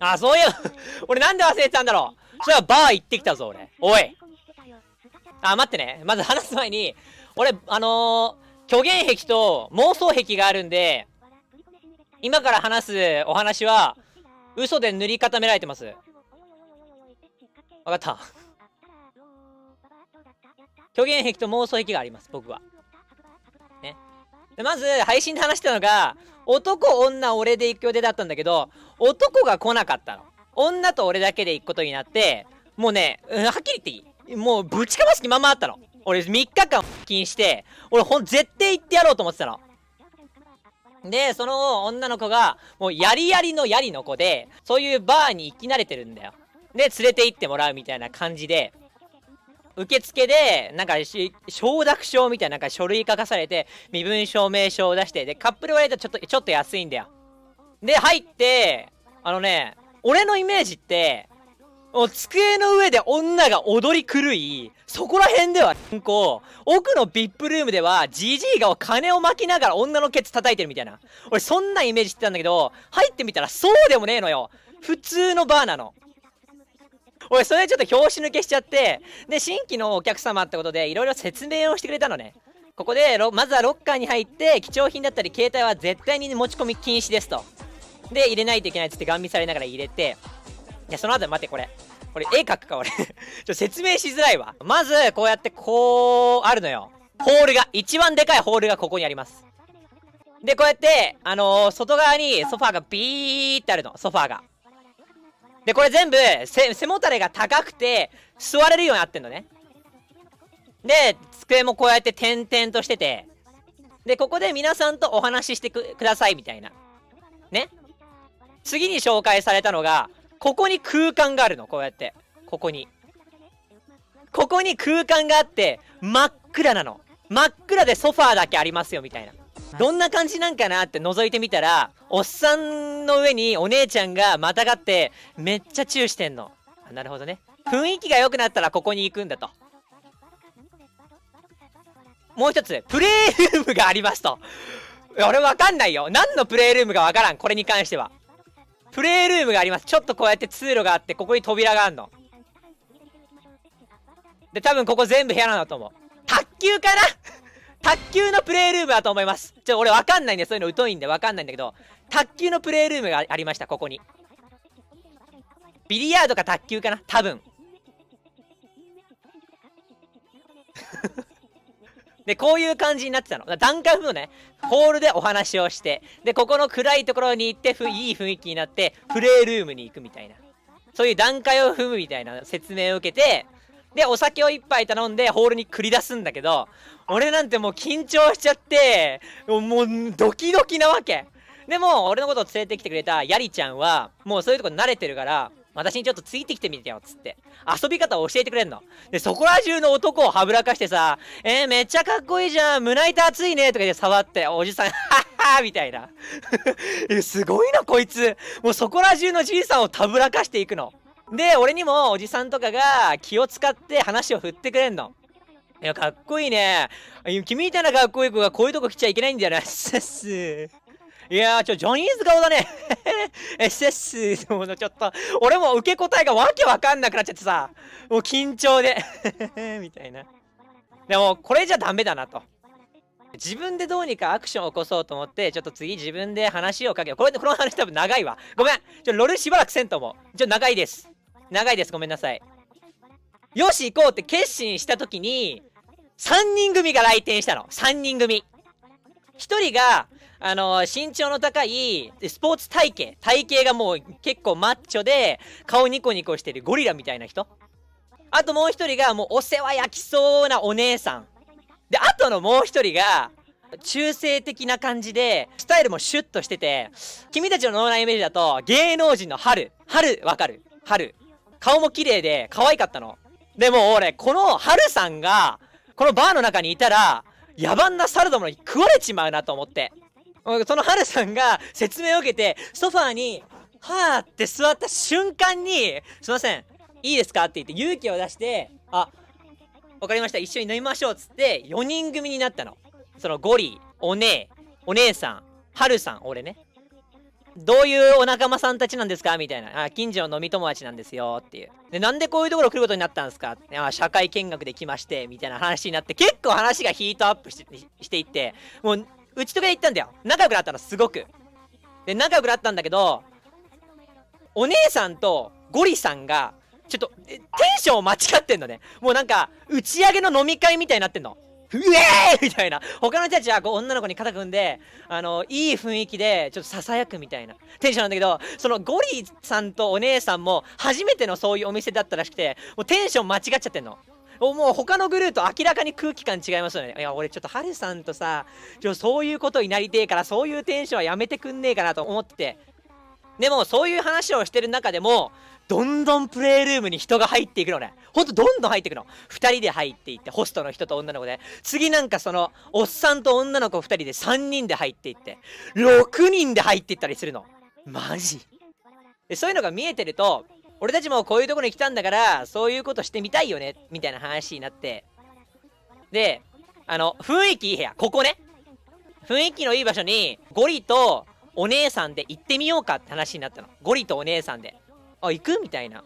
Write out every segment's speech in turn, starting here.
あ、そういう俺なんで忘れてたんだろう。それはバー行ってきたぞ、俺。おい。あ、待ってね。まず話す前に、俺、あのー、虚言癖と妄想癖があるんで、今から話すお話は、嘘で塗り固められてます。わかった。虚言癖と妄想癖があります、僕は。ね。でまず、配信で話したのが、男、女、俺で行く予定だったんだけど、男が来なかったの。女と俺だけで行くことになって、もうね、うん、はっきり言っていいもうぶちかましきままあったの。俺3日間腹筋して、俺ほん、絶対行ってやろうと思ってたの。で、その女の子が、もうやりやりのやりの子で、そういうバーに行き慣れてるんだよ。で、連れて行ってもらうみたいな感じで、受付で、なんか、承諾証みたいな、なんか書類書かされて、身分証明書を出して、で、カップル割れたらちょっと、ちょっと安いんだよ。で、入って、あのね、俺のイメージって、机の上で女が踊り狂い、そこら辺では、こう、奥の VIP ルームでは、ジジイが金を巻きながら女のケツ叩いてるみたいな。俺そんなイメージしてたんだけど、入ってみたらそうでもねえのよ。普通のバーなの。俺、それちょっと表紙抜けしちゃって、で、新規のお客様ってことで、いろいろ説明をしてくれたのね。ここで、まずはロッカーに入って、貴重品だったり、携帯は絶対に持ち込み禁止ですと。で、入れないといけないっつって、ガン見されながら入れて、いや、その後、待って、これ。これ、絵描くか、俺 ちょ、説明しづらいわ。まず、こうやって、こう、あるのよ。ホールが、一番でかいホールがここにあります。で、こうやって、あのー、外側にソファーがビーってあるの、ソファーが。で、これ全部背、背もたれが高くて、座れるようになってんのね。で、机もこうやって点々としてて、で、ここで皆さんとお話ししてくださいみたいな。ね。次に紹介されたのが、ここに空間があるの、こうやって。ここに。ここに空間があって、真っ暗なの。真っ暗でソファーだけありますよ、みたいな。どんな感じなんかなって覗いてみたら、おっさんの上にお姉ちゃんがまたがって、めっちゃチューしてんの。なるほどね。雰囲気が良くなったらここに行くんだと。もう一つ、プレイルームがありますと。俺わかんないよ。何のプレイルームかわからん。これに関しては。プレイルームがあります。ちょっとこうやって通路があって、ここに扉があるの。で、多分ここ全部部屋なんだと思う。卓球かな卓球のプレールームだと思います。ちょ、俺わかんないんで、そういうの疎いんでわかんないんだけど、卓球のプレールームがありました、ここに。ビリヤードか卓球かな多分。で、こういう感じになってたの。段階風のね、ホールでお話をして、で、ここの暗いところに行って、いい雰囲気になって、プレールームに行くみたいな。そういう段階を踏むみたいな説明を受けて、で、お酒を一杯頼んで、ホールに繰り出すんだけど、俺なんてもう緊張しちゃって、もう、ドキドキなわけ。でも、俺のことを連れてきてくれたヤリちゃんは、もうそういうとこ慣れてるから、私にちょっとついてきてみてよ、つって。遊び方を教えてくれんの。で、そこら中の男をはぶらかしてさ、えー、めっちゃかっこいいじゃん、胸板熱いね、とか言って触って、おじさん、はっはーみたいな。すごいな、こいつ。もうそこら中のじいさんをたぶらかしていくの。で、俺にもおじさんとかが気を使って話を振ってくれんの。いや、かっこいいね。君みたいなかっこいい子がこういうとこ来ちゃいけないんだよな。さス。いやー、ちょ、ジョニーズ顔だね。え、せっすー。もうちょっと、俺も受け答えがわけわかんなくなっちゃってさ、もう緊張で みたいな。でも、これじゃダメだなと。自分でどうにかアクションを起こそうと思って、ちょっと次自分で話をかけよう。これ、この話多分長いわ。ごめん。ちょ、ロールしばらくせんと思う。ちょ、長いです。長いです。ごめんなさい。よし、行こうって決心したときに、3人組が来店したの。3人組。1人が、あの身長の高い、スポーツ体型。体型がもう結構マッチョで、顔ニコニコしてるゴリラみたいな人。あともう1人が、もうお世話焼きそうなお姉さん。で、あとのもう1人が、中性的な感じで、スタイルもシュッとしてて、君たちの脳内イメージだと、芸能人の春。春、わかる春。顔も綺麗で、可愛かったの。でも俺、この春さんが、このバーの中にいたら、野蛮な猿どもに食われちまうなと思って。その春さんが説明を受けて、ソファーに、はーって座った瞬間に、すいません、いいですかって言って勇気を出して、あ、わかりました、一緒に飲みましょうっつって、4人組になったの。そのゴリ、お姉、お姉さん、春さん、俺ね。どういうお仲間さんたちなんですかみたいな。あ、近所の飲み友達なんですよっていう。で、なんでこういうところ来ることになったんですかあ、社会見学で来まして、みたいな話になって、結構話がヒートアップして、していって、もう、打ち解けで行ったんだよ。仲良くなったの、すごく。で、仲良くなったんだけど、お姉さんとゴリさんが、ちょっと、テンションを間違ってんのね。もうなんか、打ち上げの飲み会みたいになってんの。うえーみたいな。他の人たちはこう女の子に肩組んで、あの、いい雰囲気で、ちょっと囁くみたいなテンションなんだけど、そのゴリさんとお姉さんも初めてのそういうお店だったらしくて、もうテンション間違っちゃってんの。もう他のグループと明らかに空気感違いますよね。いや、俺ちょっとハルさんとさ、ちょそういうことになりてえから、そういうテンションはやめてくんねえかなと思ってて。でも、そういう話をしてる中でも、どんどんプレイルームに人が入っていくのね。ほんとどんどん入っていくの。二人で入っていって、ホストの人と女の子で。次なんかその、おっさんと女の子二人で三人で入っていって、六人で入っていったりするの。マジ。でそういうのが見えてると、俺たちもこういうとこに来たんだから、そういうことしてみたいよね、みたいな話になって。で、あの、雰囲気いい部屋、ここね。雰囲気のいい場所に、ゴリとお姉さんで行ってみようかって話になったの。ゴリとお姉さんで。あ、行くみたいな。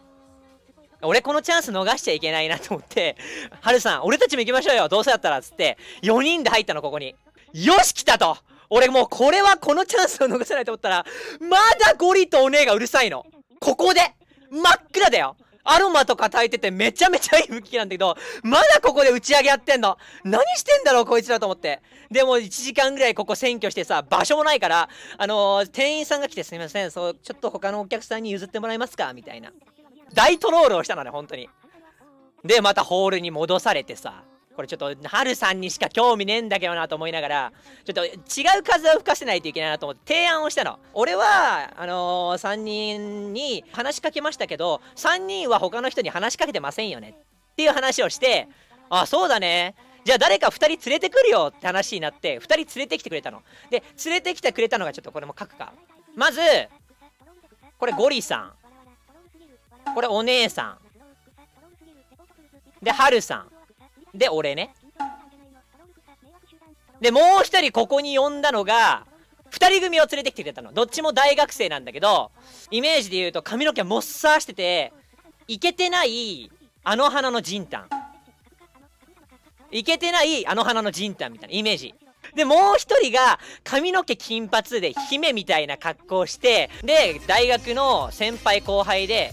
俺このチャンス逃しちゃいけないなと思って、はるさん、俺たちも行きましょうよどうせだったらつって、4人で入ったの、ここに。よし来たと俺もうこれはこのチャンスを逃せないと思ったら、まだゴリとお姉がうるさいの。ここで真っ暗だよアロマとか炊いててめちゃめちゃいい武器なんだけど、まだここで打ち上げやってんの何してんだろうこいつらと思って。でも1時間ぐらいここ占拠してさ、場所もないから、あのー、店員さんが来てすみません、そう、ちょっと他のお客さんに譲ってもらえますかみたいな。大トロールをしたのね、本当に。で、またホールに戻されてさ。これちょっと、はるさんにしか興味ねえんだけどなと思いながら、ちょっと違う風を吹かせないといけないなと思って提案をしたの。俺は、あのー、3人に話しかけましたけど、3人は他の人に話しかけてませんよね。っていう話をして、あ、そうだね。じゃあ誰か2人連れてくるよって話になって、2人連れてきてくれたの。で、連れてきてくれたのがちょっとこれも書くか。まず、これゴリさん。これお姉さん。で、はるさん。で、俺ね。で、もう一人ここに呼んだのが、二人組を連れてきてくれたの。どっちも大学生なんだけど、イメージで言うと髪の毛もっさーしてて、いけてない、あの花のじんたん。いけてない、あの花のじんたんみたいなイメージ。で、もう一人が髪の毛金髪で姫みたいな格好して、で、大学の先輩後輩で、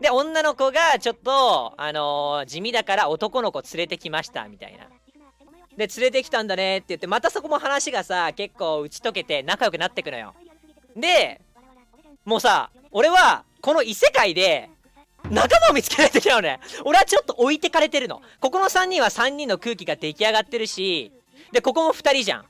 で、女の子がちょっと、あのー、地味だから男の子連れてきました、みたいな。で、連れてきたんだねって言って、またそこも話がさ、結構打ち解けて仲良くなってくのよ。で、もうさ、俺は、この異世界で、仲間を見つけないといけないのね。俺はちょっと置いてかれてるの。ここの3人は3人の空気が出来上がってるし、で、ここも2人じゃん。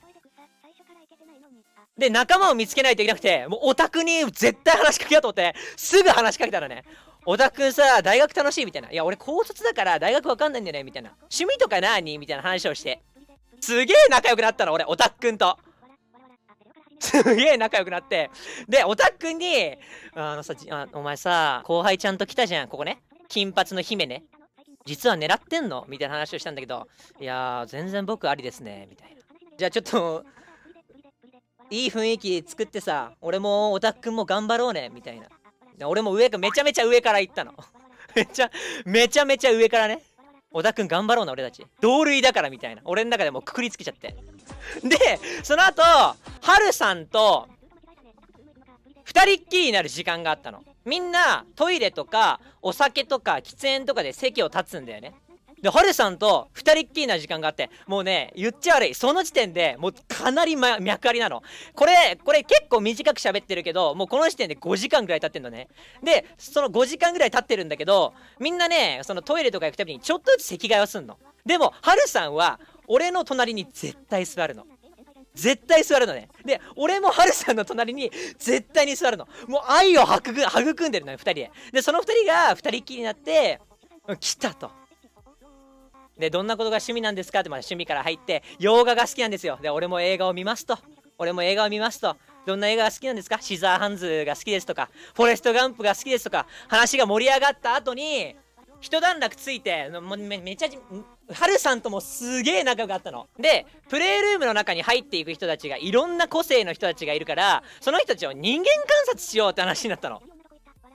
で、仲間を見つけないといけなくて、もうオタクに絶対話しかけようと思って、すぐ話しかけたらね、小田くんさ、大学楽しいみたいな。いや、俺高卒だから大学わかんないんだよね、みたいな。趣味とか何みたいな話をして。すげえ仲良くなったの、俺、小田くんと。すげえ仲良くなって。で、オタくクに、あのさあ、お前さ、後輩ちゃんと来たじゃん、ここね。金髪の姫ね。実は狙ってんのみたいな話をしたんだけど、いやー、全然僕ありですね、みたいな。じゃあちょっと、いい雰囲気作ってさ、俺もオタくんも頑張ろうね、みたいな。俺も上か、めちゃめちゃ上から行ったの。めちゃ、めちゃめちゃ上からね。小田くん頑張ろうな、俺たち。同類だからみたいな。俺の中でもくくりつけちゃって。で、その後、はるさんと、2人っきりになる時間があったの。みんな、トイレとか、お酒とか、喫煙とかで席を立つんだよね。で、ハルさんと二人っきりな時間があって、もうね、言っちゃ悪い。その時点で、もうかなり、ま、脈ありなの。これ、これ結構短く喋ってるけど、もうこの時点で5時間ぐらい経ってんのね。で、その5時間ぐらい経ってるんだけど、みんなね、そのトイレとか行くたびにちょっとずつ席替えをすんの。でも、ハルさんは、俺の隣に絶対座るの。絶対座るのね。で、俺もハルさんの隣に絶対に座るの。もう愛を育んでるのよ、二人で。で、その二人が二人っきりになって、来たと。で、どんなことが趣味なんですかって、まあ、趣味から入って、洋画が好きなんですよ。で、俺も映画を見ますと。俺も映画を見ますと。どんな映画が好きなんですかシザーハンズが好きですとか、フォレストガンプが好きですとか、話が盛り上がった後に、一段落ついて、めめちゃ、ハルさんともすげえ仲良かったの。で、プレイルームの中に入っていく人たちが、いろんな個性の人たちがいるから、その人たちを人間観察しようって話になったの。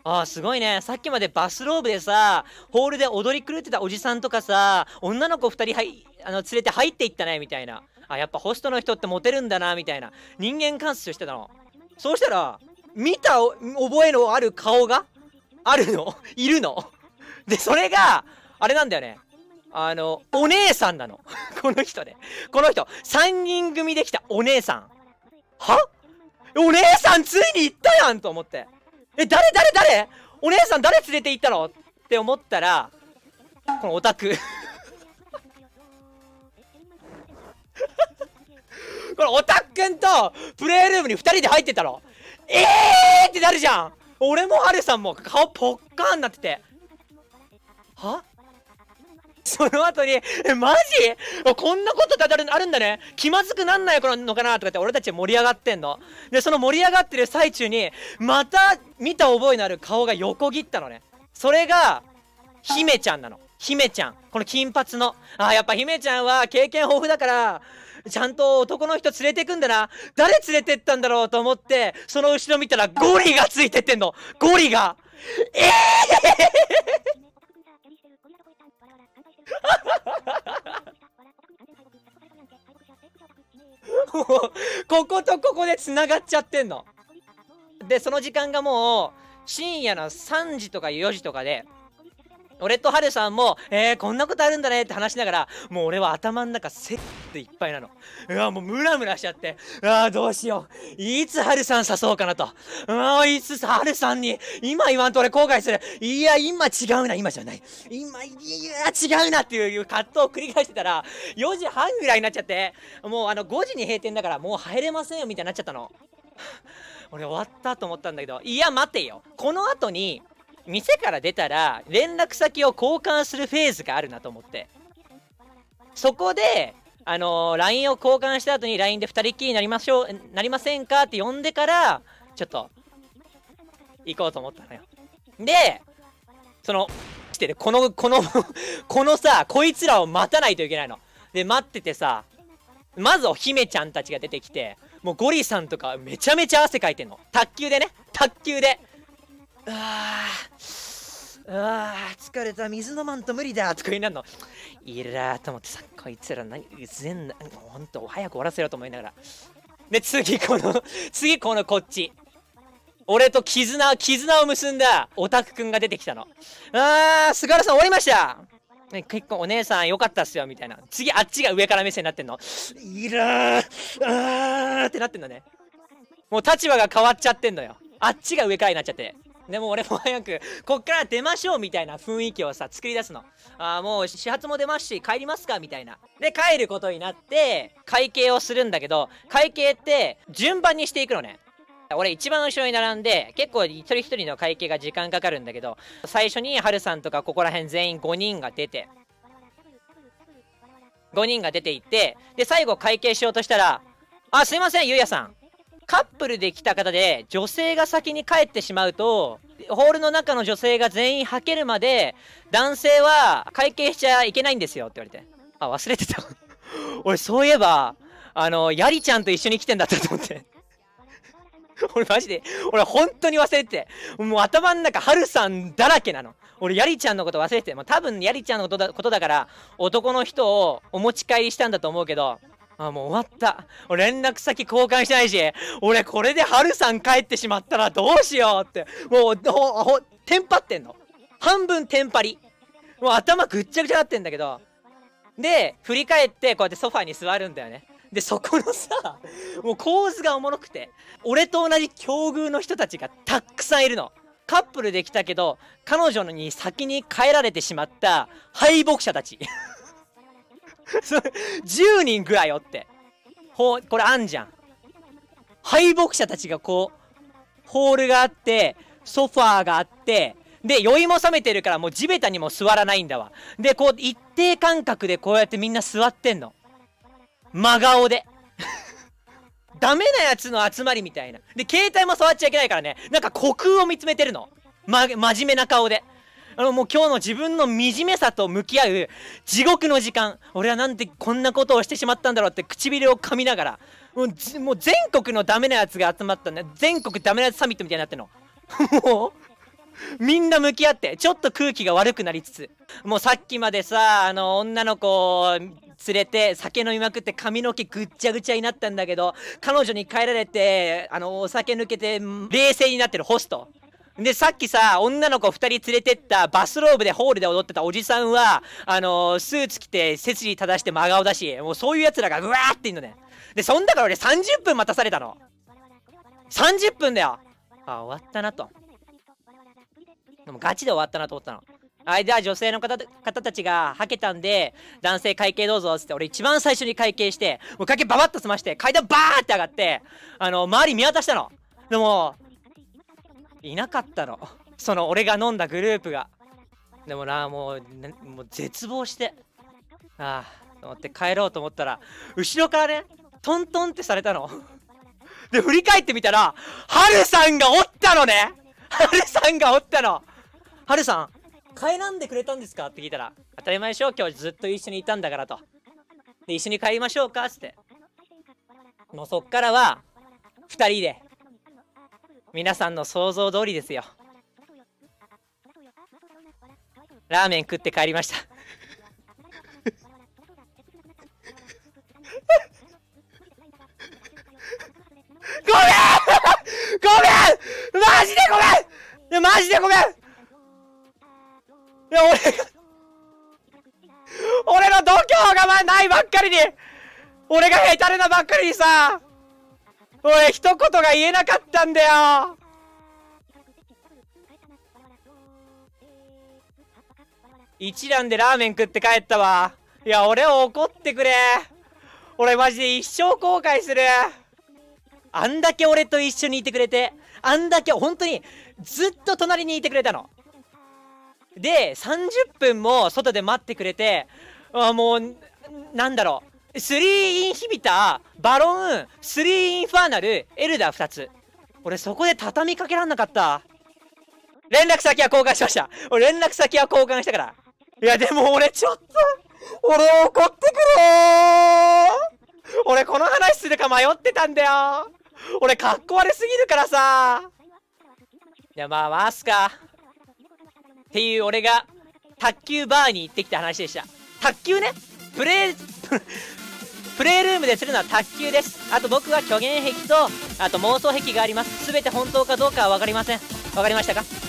ああ、すごいね。さっきまでバスローブでさ、ホールで踊り狂ってたおじさんとかさ、女の子2人はいあの連れて入っていったね、みたいな。あ、やっぱホストの人ってモテるんだな、みたいな。人間観察してたの。そうしたら、見た覚えのある顔があるのいるので、それが、あれなんだよね。あの、お姉さんなの。この人ね。この人、3人組できたお姉さん。はお姉さんついに行ったやんと思って。え、誰誰誰お姉さん誰連れて行ったのって思ったら、このオタク このオタクくんとプレイルームに2人で入ってたの。えーってなるじゃん俺もハルさんも顔ぽっかんなってて。はその後に、え、マジこんなことっるあるんだね。気まずくなんないのかなとかって俺たち盛り上がってんの。で、その盛り上がってる最中に、また見た覚えのある顔が横切ったのね。それが、姫ちゃんなの。姫ちゃん。この金髪の。あ、やっぱ姫ちゃんは経験豊富だから、ちゃんと男の人連れてくんだな。誰連れてったんだろうと思って、その後ろ見たらゴリがついてってんの。ゴリが。ええー こことここで繋がっちゃってんの。で、その時間がもう、深夜の3時とか4時とかで、俺とハルさんも、えー、こんなことあるんだねって話しながら、もう俺は頭の中せっていっぱいなの。うわ、もうムラムラしちゃって。うわ、どうしよう。いつハルさん誘そうかなと。うわ、いつさ、ハルさんに、今言わんと俺後悔する。いや、今違うな、今じゃない。今、いや、違うなっていう葛藤を繰り返してたら、4時半ぐらいになっちゃって、もうあの5時に閉店だからもう入れませんよみたいになっちゃったの。俺終わったと思ったんだけど、いや、待てよ。この後に、店から出たら連絡先を交換するフェーズがあるなと思ってそこであのー、LINE を交換した後に LINE で2人っきりになりましょうなりませんかって呼んでからちょっと行こうと思ったのよでその来てるこのこの このさこいつらを待たないといけないので待っててさまずお姫ちゃんたちが出てきてもうゴリさんとかめちゃめちゃ汗かいてんの卓球でね卓球でああ疲れた水飲まんと無理だとか言いなのいらーと思ってさこいつら何全然んなほんと早く終わらせろと思いながらで次この 次このこっち俺と絆、絆を結んだオタクくんが出てきたの。ああ菅原さん終わりましたね、結構お姉さん良かったっすよ、みたいな。次あっちが上から目線になってんの。いらー、あーってなってんのね。もう立場が変わっちゃってんのよ。あっちが上からになっちゃって。でも俺も早く、こっから出ましょうみたいな雰囲気をさ、作り出すの。あもう始発も出ますし、帰りますかみたいな。で、帰ることになって、会計をするんだけど、会計って、順番にしていくのね。俺一番後ろに並んで、結構一人一人の会計が時間かかるんだけど、最初にハルさんとかここら辺全員5人が出て、5人が出ていって、で、最後会計しようとしたら、あ、すいません、ゆうやさん。カップルで来た方で、女性が先に帰ってしまうと、ホールの中の女性が全員はけるまで、男性は会計しちゃいけないんですよって言われて。あ、忘れてた。俺、そういえば、あの、ヤリちゃんと一緒に来てんだったと思って。俺マジで、俺本当に忘れてて。もう頭の中、ハルさんだらけなの。俺、ヤリちゃんのこと忘れてて。もう多分、ヤリちゃんのことだことだから、男の人をお持ち帰りしたんだと思うけど、あ、もう終わった。俺連絡先交換してないし、俺これでハルさん帰ってしまったらどうしようって。もう、ほ、ほ、テンパってんの。半分テンパり。もう頭ぐっちゃぐちゃなってんだけど。で、振り返ってこうやってソファに座るんだよね。で、そこのさ、もう構図がおもろくて、俺と同じ境遇の人たちがたくさんいるの。カップルできたけど、彼女に先に帰られてしまった敗北者たち。10 人ぐらいおって。ほこれあんじゃん。敗北者たちがこう、ホールがあって、ソファーがあって、で、酔いも覚めてるからもう地べたにも座らないんだわ。で、こう、一定間隔でこうやってみんな座ってんの。真顔で。ダメなやつの集まりみたいな。で、携帯も触っちゃいけないからね。なんか虚空を見つめてるの。ま、真面目な顔で。あの、もう今日の自分の惨めさと向き合う地獄の時間。俺はなんでこんなことをしてしまったんだろうって唇を噛みながら。もう、もう全国のダメなやつが集まったんだ。全国ダメなやつサミットみたいになってんの。もう、みんな向き合って、ちょっと空気が悪くなりつつ。もうさっきまでさ、あの、女の子連れて酒飲みまくって髪の毛ぐっちゃぐちゃになったんだけど、彼女に帰られて、あの、お酒抜けて冷静になってるホスト。で、さっきさ、女の子二人連れてったバスローブでホールで踊ってたおじさんは、あのー、スーツ着て背筋正して真顔だし、もうそういう奴らがうわーって言うのね。で、そんだから俺30分待たされたの。30分だよ。あ、終わったなと。でもガチで終わったなと思ったの。はい、じゃあ女性の方方たちがはけたんで、男性会計どうぞ、つって、俺一番最初に会計して、もう会計ババッと済まして、階段バーって上がって、あの、周り見渡したの。でも、いなかったのその俺が飲んだグループがでもなもうもう絶望してああと思って帰ろうと思ったら後ろからねトントンってされたので振り返ってみたらハルさんがおったのねハルさんがおったのハルさん帰らんでくれたんですかって聞いたら当たり前でしょ今日ずっと一緒にいたんだからとで一緒に帰りましょうかっつってもうそっからは2人で皆さんの想像通りですよラーメン食って帰りましたごめんごめんマジでごめんマジでごめんいや俺が俺の度胸がないばっかりに俺がヘタレなばっかりにさい一言が言えなかったんだよ一蘭でラーメン食って帰ったわ。いや、俺を怒ってくれ。俺マジで一生後悔する。あんだけ俺と一緒にいてくれて、あんだけ本当にずっと隣にいてくれたの。で、30分も外で待ってくれて、あもう、なんだろう。スリーインヒビター、バロン、3インファーナル、エルダー2つ。俺そこで畳みかけらんなかった。連絡先は交換しました。俺連絡先は交換したから。いやでも俺ちょっと、俺怒ってくれ俺この話するか迷ってたんだよ俺かっこ悪すぎるからさいやまあ回すか。っていう俺が、卓球バーに行ってきた話でした。卓球ねプレイ、プレイルームでするのは卓球です。あと僕は虚言癖と、あと妄想癖があります。すべて本当かどうかは分かりません。わかりましたか